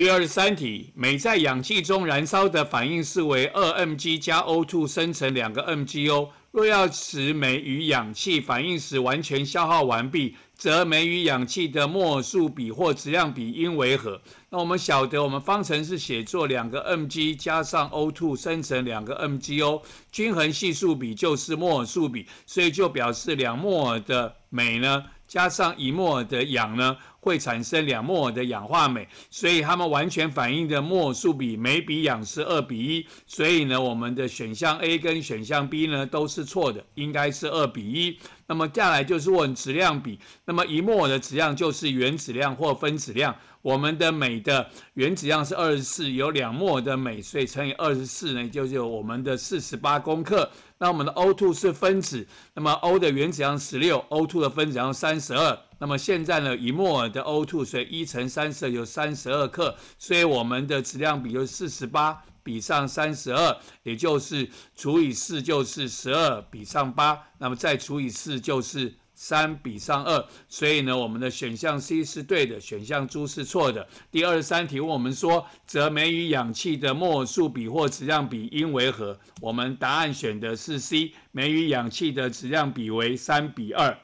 第二十三题，镁在氧气中燃烧的反应式为 2Mg 加 O2 生成两个 MgO。若要使镁与氧气反应时完全消耗完毕，则镁与氧气的摩数比或质量比应为何？那我们晓得，我们方程式写作两个 Mg 加上 O2 生成两个 MgO，均衡系数比就是摩数比，所以就表示两摩尔的镁呢？加上一摩尔的氧呢，会产生两摩尔的氧化镁，所以它们完全反应的摩尔数比每比氧是二比一，所以呢，我们的选项 A 跟选项 B 呢都是错的，应该是二比一。那么接下来就是问质量比，那么一摩尔的质量就是原子量或分子量。我们的镁的原子量是二十四，有两摩的镁，所以乘以二十四呢，就有我们的四十八公克。那我们的 o two 是分子，那么 O 的原子量十六 o two 的分子量三十二。那么现在呢，一摩尔的 o two 所以一乘三十二有三十二克，所以我们的质量比就是四十八比上三十二，也就是除以四就是十二比上八，那么再除以四就是。三比上二，所以呢，我们的选项 C 是对的，选项猪是错的。第二十三题问我们说，则镁与氧气的末数比或质量比应为何？我们答案选的是 C，镁与氧气的质量比为三比二。